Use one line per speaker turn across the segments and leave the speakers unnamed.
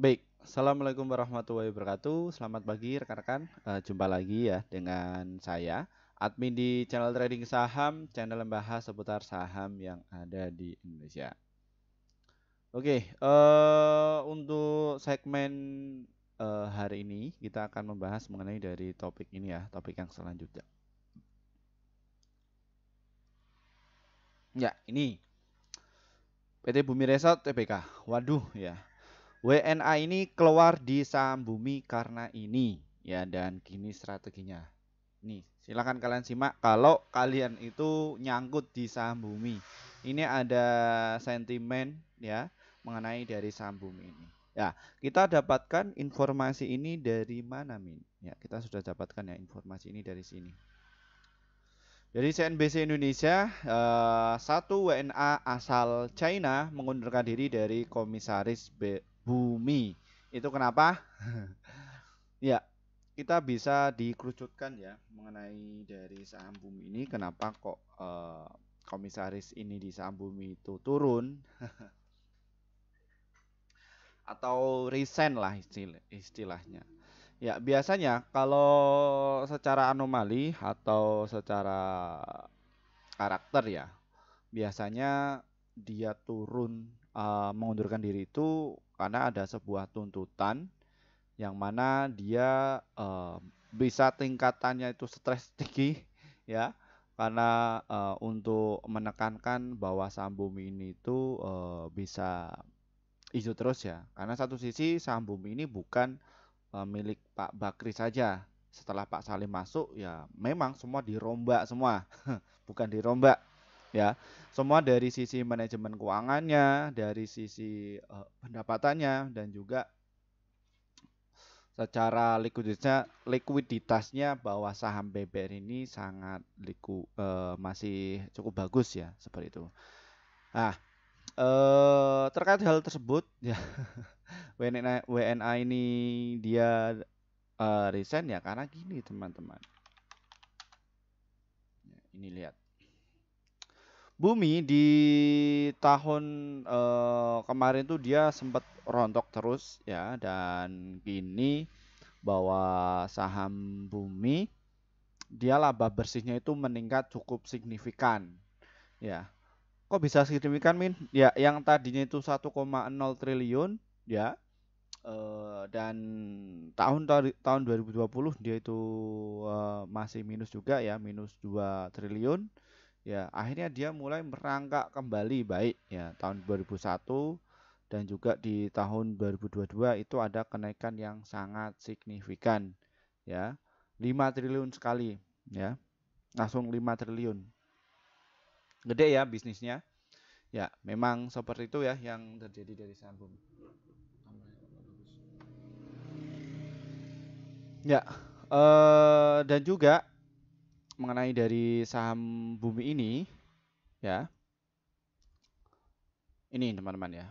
Baik, Assalamualaikum warahmatullahi wabarakatuh. Selamat pagi rekan-rekan. Uh, jumpa lagi ya dengan saya, admin di channel trading saham, channel membahas seputar saham yang ada di Indonesia. Oke, okay, uh, eh, untuk segmen uh, hari ini kita akan membahas mengenai dari topik ini ya, topik yang selanjutnya. Ya, ini PT Bumi Resort TBK. Waduh ya WNA ini keluar di saham bumi karena ini ya dan gini strateginya. Nih, silahkan kalian simak kalau kalian itu nyangkut di saham bumi. Ini ada sentimen ya mengenai dari saham bumi ini. Ya, kita dapatkan informasi ini dari mana, Min? Ya, kita sudah dapatkan ya informasi ini dari sini. Dari CNBC Indonesia, eh, satu WNA asal China mengundurkan diri dari komisaris bumi. Itu kenapa? ya, kita bisa dikerucutkan ya mengenai dari saham bumi ini kenapa kok eh, komisaris ini di saham bumi itu turun atau resign lah istilah, istilahnya. Ya, biasanya kalau secara anomali atau secara karakter ya, biasanya dia turun uh, mengundurkan diri itu karena ada sebuah tuntutan yang mana dia uh, bisa tingkatannya itu stres tinggi ya karena uh, untuk menekankan bahwa sambumi ini itu uh, bisa isu terus ya karena satu sisi sambumi ini bukan uh, milik Pak Bakri saja setelah Pak Salim masuk ya memang semua dirombak semua bukan dirombak ya semua dari sisi manajemen keuangannya dari sisi uh, pendapatannya dan juga secara likuiditasnya likuiditasnya bahwa saham BBR ini sangat liku uh, masih cukup bagus ya seperti itu nah uh, terkait hal tersebut ya WNA, WNA ini dia uh, resign ya karena gini teman-teman ya, ini lihat Bumi di tahun uh, kemarin tuh dia sempat rontok terus ya dan kini bahwa saham Bumi dia laba bersihnya itu meningkat cukup signifikan ya. Kok bisa signifikan Min? Ya yang tadinya itu 1,0 triliun ya Uh, dan tahun tahun 2020 dia itu uh, masih minus juga ya minus 2 triliun ya akhirnya dia mulai merangkak kembali baik ya tahun 2001 dan juga di tahun 2022 itu ada kenaikan yang sangat signifikan ya 5 triliun sekali ya langsung 5 triliun gede ya bisnisnya ya memang seperti itu ya yang terjadi dari sambung ya eh, dan juga mengenai dari saham bumi ini ya. Ini teman-teman ya.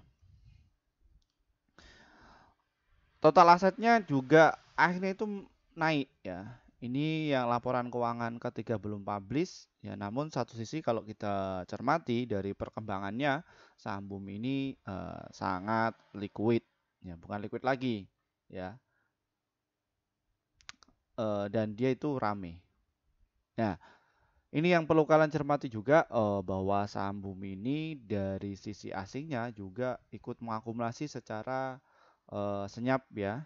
Total asetnya juga akhirnya itu naik ya. Ini yang laporan keuangan ketiga belum publish ya. Namun satu sisi kalau kita cermati dari perkembangannya saham bumi ini eh, sangat liquid ya, bukan liquid lagi ya. Eh, dan dia itu rame Nah, ini yang perlu kalian cermati juga eh, bahwa saham bumi ini dari sisi asingnya juga ikut mengakumulasi secara eh, senyap ya.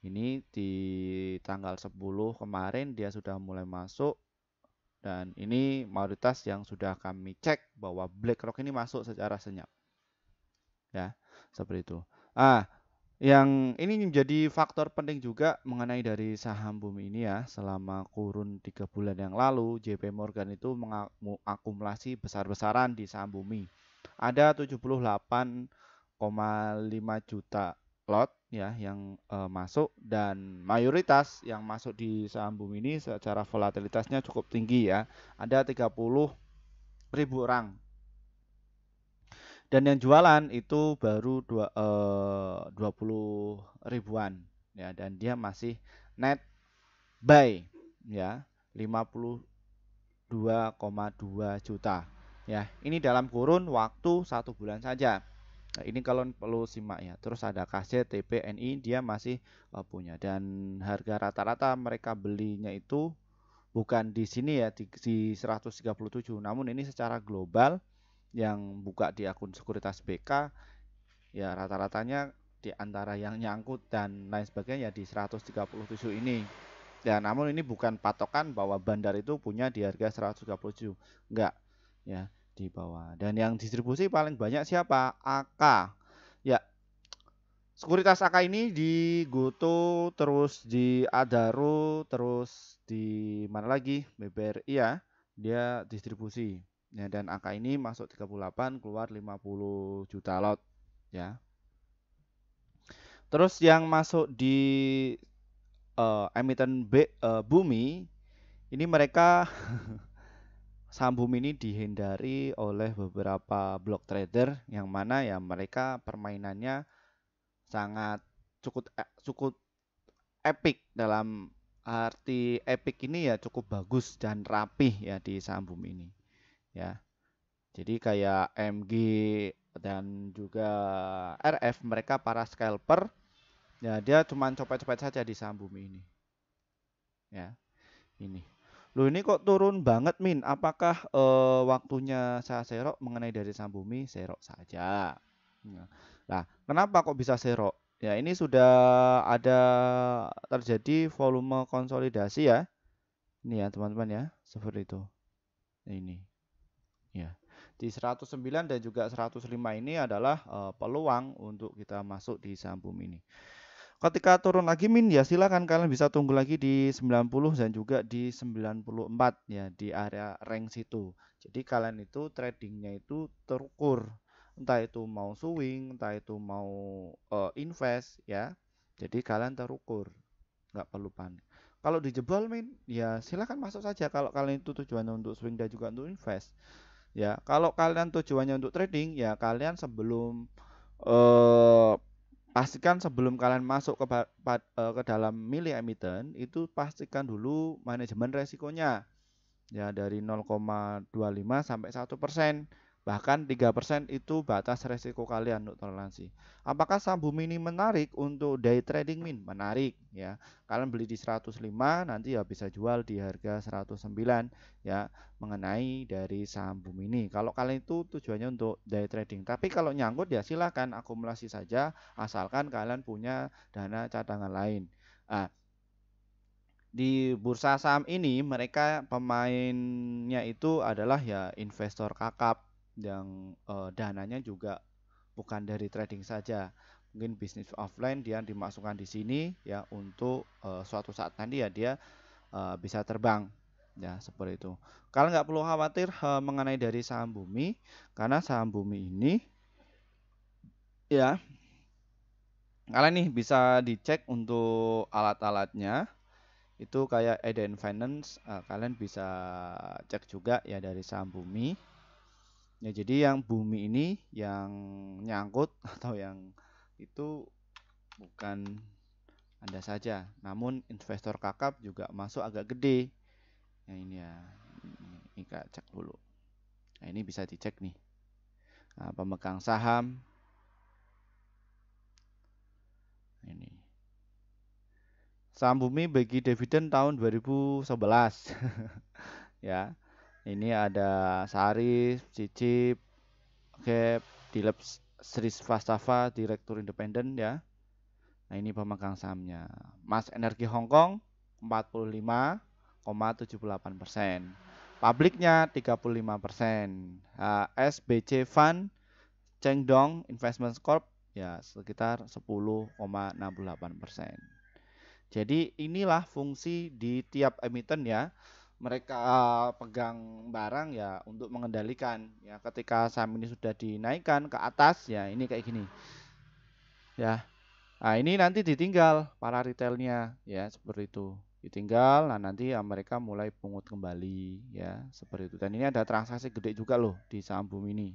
Ini di tanggal 10 kemarin dia sudah mulai masuk dan ini mayoritas yang sudah kami cek bahwa BlackRock ini masuk secara senyap. Ya, seperti itu. Ah, yang ini menjadi faktor penting juga mengenai dari saham bumi ini ya selama kurun tiga bulan yang lalu JP Morgan itu mengakumulasi besar-besaran di saham bumi ada 78,5 juta lot ya yang e, masuk dan mayoritas yang masuk di saham bumi ini secara volatilitasnya cukup tinggi ya ada 30 ribu orang dan yang jualan itu baru dua, 20 eh, ribuan ya dan dia masih net buy ya 52,2 juta ya ini dalam kurun waktu satu bulan saja nah, ini kalau perlu simak ya terus ada KCTPNI TPNI dia masih uh, punya dan harga rata-rata mereka belinya itu bukan di sini ya di, di 137 namun ini secara global yang buka di akun sekuritas BK ya rata-ratanya di antara yang nyangkut dan lain sebagainya ya di 137 ini. Ya, namun ini bukan patokan bahwa bandar itu punya di harga 137. Enggak. Ya, di bawah. Dan yang distribusi paling banyak siapa? AK. Ya. Sekuritas AK ini di Goto, terus di Adaro, terus di mana lagi? BBRI ya. Dia distribusi. Ya, dan angka ini masuk 38 keluar 50 juta lot ya. Terus yang masuk di uh, emiten B, uh, bumi ini mereka saham bumi ini dihindari oleh beberapa block trader yang mana ya mereka permainannya sangat cukup e, cukup epic dalam arti epic ini ya cukup bagus dan rapih ya di saham bumi ini ya. Jadi kayak MG dan juga RF mereka para scalper ya dia cuma copet-copet saja di saham bumi ini. Ya. Ini. Loh ini kok turun banget Min. Apakah eh, waktunya saya serok mengenai dari saham bumi? Serok saja. Nah, kenapa kok bisa serok? Ya, ini sudah ada terjadi volume konsolidasi ya. Ini ya, teman-teman ya, seperti itu. Ini. Di 109 dan juga 105 ini adalah uh, peluang untuk kita masuk di saham bumi ini. Ketika turun lagi min ya silakan kalian bisa tunggu lagi di 90 dan juga di 94 ya di area range situ. Jadi kalian itu tradingnya itu terukur entah itu mau swing, entah itu mau uh, invest ya. Jadi kalian terukur, nggak perlu panik. Kalau dijebol min, ya silahkan masuk saja kalau kalian itu tujuan untuk swing dan juga untuk invest. Ya, kalau kalian tujuannya untuk trading, ya kalian sebelum eh, pastikan sebelum kalian masuk ke eh, ke dalam milih emiten itu pastikan dulu manajemen resikonya. Ya, dari 0,25 sampai 1 persen Bahkan 3% itu batas resiko kalian untuk toleransi. Apakah saham bumi ini menarik untuk day trading min? Menarik ya. Kalian beli di 105 nanti ya bisa jual di harga 109 ya mengenai dari saham bumi ini. Kalau kalian itu tujuannya untuk day trading. Tapi kalau nyangkut ya silahkan akumulasi saja asalkan kalian punya dana cadangan lain. Nah, di bursa saham ini mereka pemainnya itu adalah ya investor kakap yang uh, dananya juga bukan dari trading saja. Mungkin bisnis offline dia dimasukkan di sini ya untuk uh, suatu saat nanti ya dia uh, bisa terbang ya seperti itu. Kalian nggak perlu khawatir uh, mengenai dari saham bumi karena saham bumi ini ya kalian nih bisa dicek untuk alat-alatnya itu kayak Eden Finance uh, kalian bisa cek juga ya dari saham bumi Ya jadi yang bumi ini yang nyangkut atau yang itu bukan Anda saja, namun investor kakap juga masuk agak gede. Yang ini ya, ini, ini cek dulu. Nah, ini bisa dicek nih. Nah, pemegang saham ini saham bumi bagi dividen tahun 2011 ya ini ada Sari, Cicip, Gap, Dilep Sri Svastafa, Direktur Independen ya. Nah ini pemegang sahamnya. Mas Energi Hong Kong 45,78 persen. Publiknya 35 persen. SBC Fund Chengdong Investment Corp ya sekitar 10,68 persen. Jadi inilah fungsi di tiap emiten ya mereka eh, pegang barang ya untuk mengendalikan ya ketika saham ini sudah dinaikkan ke atas ya ini kayak gini ya nah ini nanti ditinggal para retailnya ya seperti itu ditinggal nah nanti ya mereka mulai pungut kembali ya seperti itu dan ini ada transaksi gede juga loh di saham bumi ini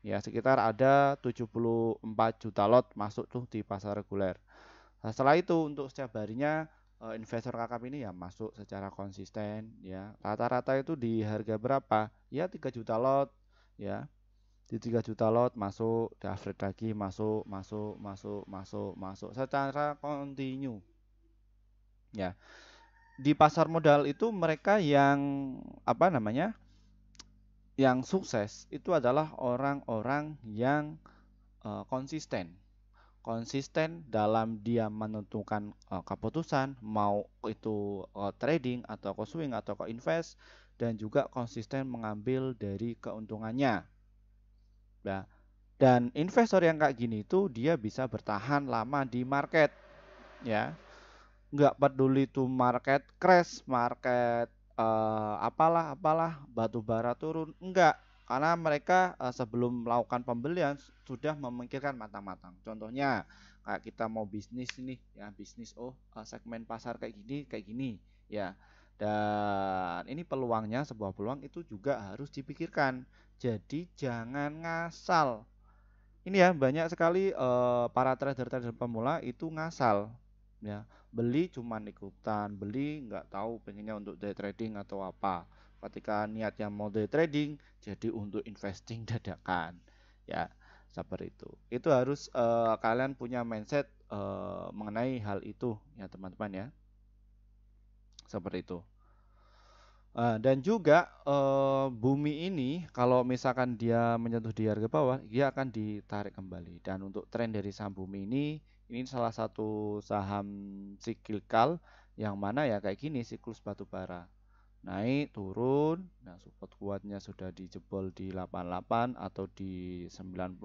ya sekitar ada 74 juta lot masuk tuh di pasar reguler nah, setelah itu untuk setiap harinya Eh, investor kakap ini ya masuk secara konsisten ya rata-rata itu di harga berapa ya 3 juta lot ya di 3 juta lot masuk di lagi masuk masuk masuk masuk masuk secara kontinu ya di pasar modal itu mereka yang apa namanya yang sukses itu adalah orang-orang yang uh, konsisten konsisten dalam dia menentukan uh, keputusan mau itu uh, trading atau ke swing atau ke invest dan juga konsisten mengambil dari keuntungannya. ya. dan investor yang kayak gini itu dia bisa bertahan lama di market ya. Nggak peduli itu market crash, market uh, apalah apalah batu bara turun enggak karena mereka uh, sebelum melakukan pembelian sudah memikirkan matang-matang. Contohnya kayak kita mau bisnis ini ya bisnis oh uh, segmen pasar kayak gini, kayak gini, ya. Dan ini peluangnya sebuah peluang itu juga harus dipikirkan. Jadi jangan ngasal. Ini ya banyak sekali uh, para trader-trader pemula itu ngasal, ya beli cuman ikutan, beli nggak tahu pengennya untuk day trading atau apa ketika niatnya mau day trading jadi untuk investing dadakan ya seperti itu itu harus uh, kalian punya mindset uh, mengenai hal itu ya teman-teman ya seperti itu uh, dan juga uh, bumi ini kalau misalkan dia menyentuh di harga bawah dia akan ditarik kembali dan untuk tren dari saham bumi ini ini salah satu saham siklikal yang mana ya kayak gini siklus batu bara naik turun nah support kuatnya sudah dijebol di 88 atau di 96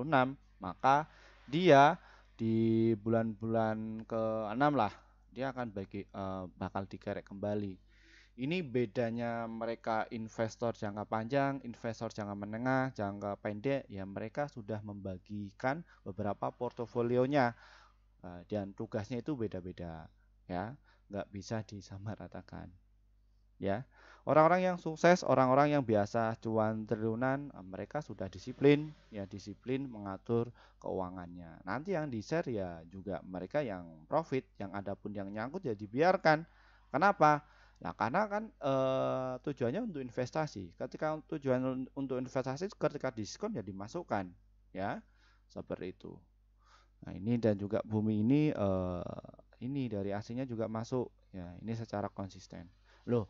maka dia di bulan-bulan ke-6 lah dia akan bagi uh, bakal dikerek kembali ini bedanya mereka investor jangka panjang, investor jangka menengah, jangka pendek ya mereka sudah membagikan beberapa portofolionya nah, dan tugasnya itu beda-beda ya nggak bisa disamaratakan ya. Orang-orang yang sukses, orang-orang yang biasa cuan triliunan, eh, mereka sudah disiplin, ya disiplin mengatur keuangannya. Nanti yang di-share ya juga mereka yang profit, yang ada pun yang nyangkut ya dibiarkan. Kenapa? Nah, karena kan e, tujuannya untuk investasi. Ketika tujuan untuk investasi ketika diskon ya dimasukkan, ya. Seperti itu. Nah, ini dan juga bumi ini e, ini dari aslinya juga masuk ya. Ini secara konsisten. Loh,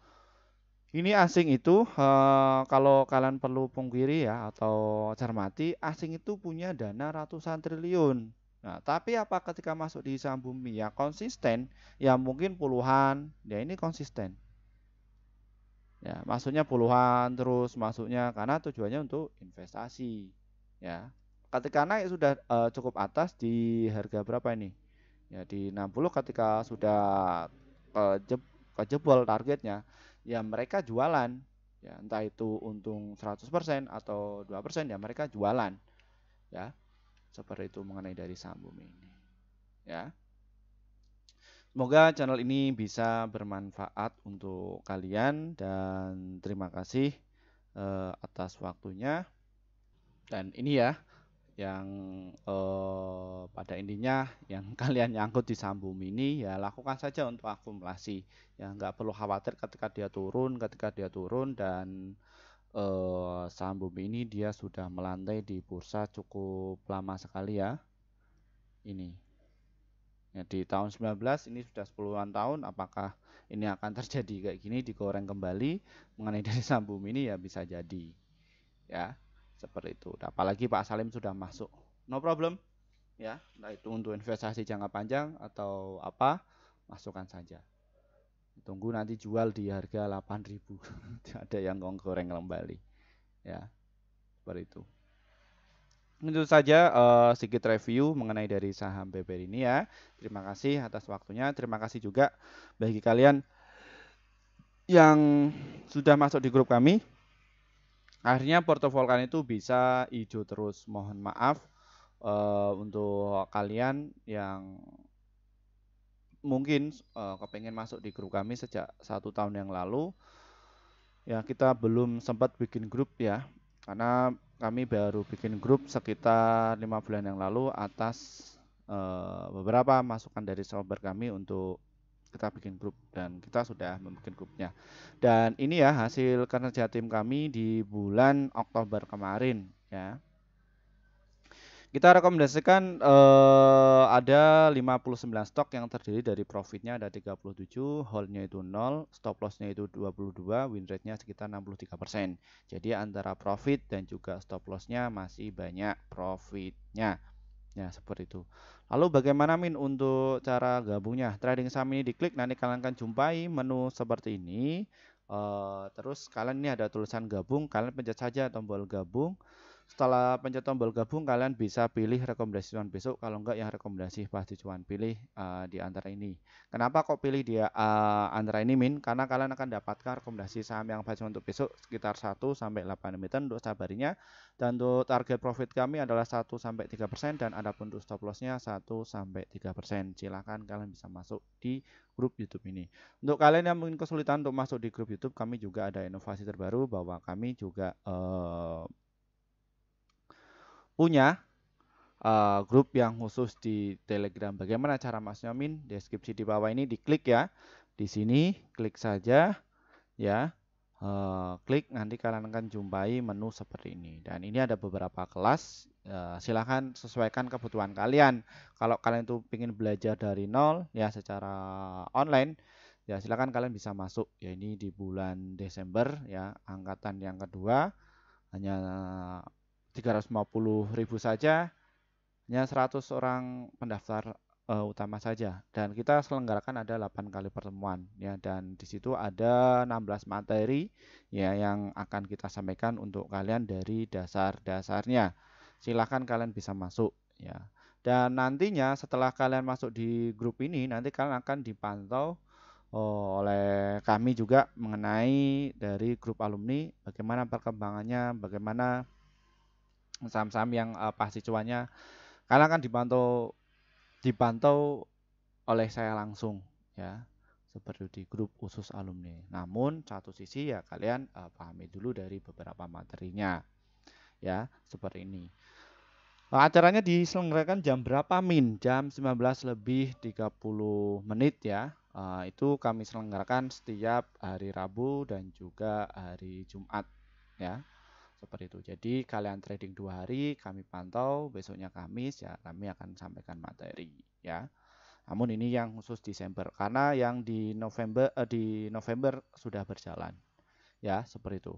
ini asing itu eh, kalau kalian perlu pungkiri ya atau cermati, asing itu punya dana ratusan triliun. Nah, tapi apa ketika masuk di saham bumi ya konsisten, ya mungkin puluhan, ya ini konsisten. Ya, masuknya puluhan terus masuknya karena tujuannya untuk investasi. Ya. Ketika naik sudah eh, cukup atas di harga berapa ini? Ya di 60 ketika sudah eh, kejebol targetnya ya mereka jualan ya entah itu untung 100% atau 2% ya mereka jualan ya seperti itu mengenai dari saham bumi ini ya Semoga channel ini bisa bermanfaat untuk kalian dan terima kasih eh, atas waktunya. Dan ini ya yang eh, pada intinya yang kalian nyangkut di sambung ini ya lakukan saja untuk akumulasi ya nggak perlu khawatir ketika dia turun ketika dia turun dan eh, sambung ini dia sudah melantai di bursa cukup lama sekali ya ini ya, di tahun 19 ini sudah 10-an tahun apakah ini akan terjadi kayak gini digoreng kembali mengenai dari sambung ini ya bisa jadi ya seperti itu. Apalagi Pak Salim sudah masuk, no problem ya. Nah itu untuk investasi jangka panjang atau apa masukkan saja. Tunggu nanti jual di harga 8.000. tidak Ada yang goreng kembali ya seperti itu. Itu saja uh, sedikit review mengenai dari saham BBR ini ya. Terima kasih atas waktunya. Terima kasih juga bagi kalian yang sudah masuk di grup kami akhirnya kalian itu bisa hijau terus mohon maaf uh, untuk kalian yang mungkin uh, eh, kepengen masuk di grup kami sejak satu tahun yang lalu ya kita belum sempat bikin grup ya karena kami baru bikin grup sekitar lima bulan yang lalu atas uh, beberapa masukan dari sobat kami untuk kita bikin grup dan kita sudah membuat grupnya. Dan ini ya hasil kerja tim kami di bulan Oktober kemarin ya. Kita rekomendasikan eh, ada 59 stok yang terdiri dari profitnya ada 37, holdnya itu 0, stop lossnya itu 22, win rate-nya sekitar 63%. Jadi antara profit dan juga stop lossnya masih banyak profitnya. Ya, seperti itu. Lalu bagaimana Min untuk cara gabungnya? Trading saham ini diklik, nanti kalian akan jumpai menu seperti ini. Uh, terus kalian ini ada tulisan gabung, kalian pencet saja tombol gabung. Setelah pencet tombol gabung, kalian bisa pilih rekomendasi cuan besok. Kalau enggak, yang rekomendasi pasti cuan pilih uh, di antara ini. Kenapa kok pilih dia uh, antara ini min? Karena kalian akan dapatkan rekomendasi saham yang pasti untuk besok sekitar 1 sampai 8 meter untuk sabarinya. Dan untuk target profit kami adalah 1 sampai 3% dan ada pun untuk stop lossnya 1 sampai 3%. Silahkan kalian bisa masuk di grup YouTube ini. Untuk kalian yang mungkin kesulitan untuk masuk di grup YouTube, kami juga ada inovasi terbaru bahwa kami juga uh, punya uh, grup yang khusus di Telegram. Bagaimana cara Mas Nyomin? Deskripsi di bawah ini diklik ya. Di sini klik saja ya. Uh, klik nanti kalian akan jumpai menu seperti ini dan ini ada beberapa kelas uh, eh, silahkan sesuaikan kebutuhan kalian kalau kalian itu ingin belajar dari nol ya secara online ya silahkan kalian bisa masuk ya ini di bulan Desember ya angkatan yang kedua hanya 350 ribu saja, hanya 100 orang pendaftar uh, utama saja. Dan kita selenggarakan ada 8 kali pertemuan ya dan di situ ada 16 materi ya yang akan kita sampaikan untuk kalian dari dasar-dasarnya. Silahkan kalian bisa masuk ya. Dan nantinya setelah kalian masuk di grup ini nanti kalian akan dipantau eh, oleh kami juga mengenai dari grup alumni bagaimana perkembangannya, bagaimana saham-saham yang uh, pasti cuannya karena kan dipantau dipantau oleh saya langsung ya seperti di grup khusus alumni. Namun satu sisi ya kalian uh, pahami dulu dari beberapa materinya ya seperti ini. Nah, acaranya diselenggarakan jam berapa min? Jam 19 lebih 30 menit ya. Uh, itu kami selenggarakan setiap hari Rabu dan juga hari Jumat ya seperti itu. Jadi kalian trading dua hari, kami pantau, besoknya Kamis ya kami akan sampaikan materi ya. Namun ini yang khusus Desember karena yang di November eh, di November sudah berjalan ya seperti itu.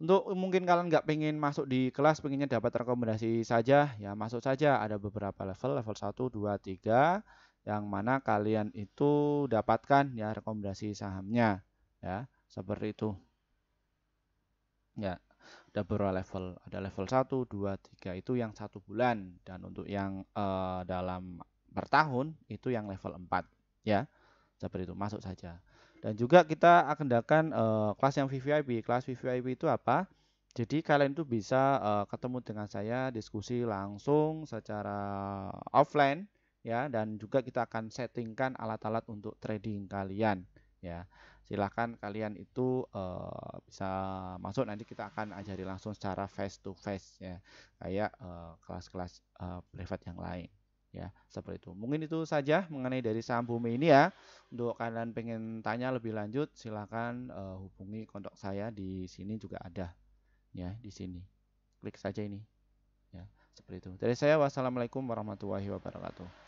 Untuk mungkin kalian nggak pengen masuk di kelas, pengennya dapat rekomendasi saja, ya masuk saja. Ada beberapa level, level 1, 2, 3, yang mana kalian itu dapatkan ya rekomendasi sahamnya, ya seperti itu. Ya, ada beberapa level ada level 1 2 3 itu yang satu bulan dan untuk yang uh, dalam per tahun itu yang level 4 ya seperti itu masuk saja dan juga kita agendakan uh, kelas yang VVIP kelas VVIP itu apa jadi kalian itu bisa uh, ketemu dengan saya diskusi langsung secara offline ya dan juga kita akan settingkan alat-alat untuk trading kalian ya silahkan kalian itu uh, bisa masuk nanti kita akan ajari langsung secara face to face ya kayak eh, kelas-kelas uh, uh, privat yang lain ya seperti itu mungkin itu saja mengenai dari saham bumi ini ya untuk kalian pengen tanya lebih lanjut silahkan uh, hubungi kontak saya di sini juga ada ya di sini klik saja ini ya seperti itu dari saya wassalamualaikum warahmatullahi wabarakatuh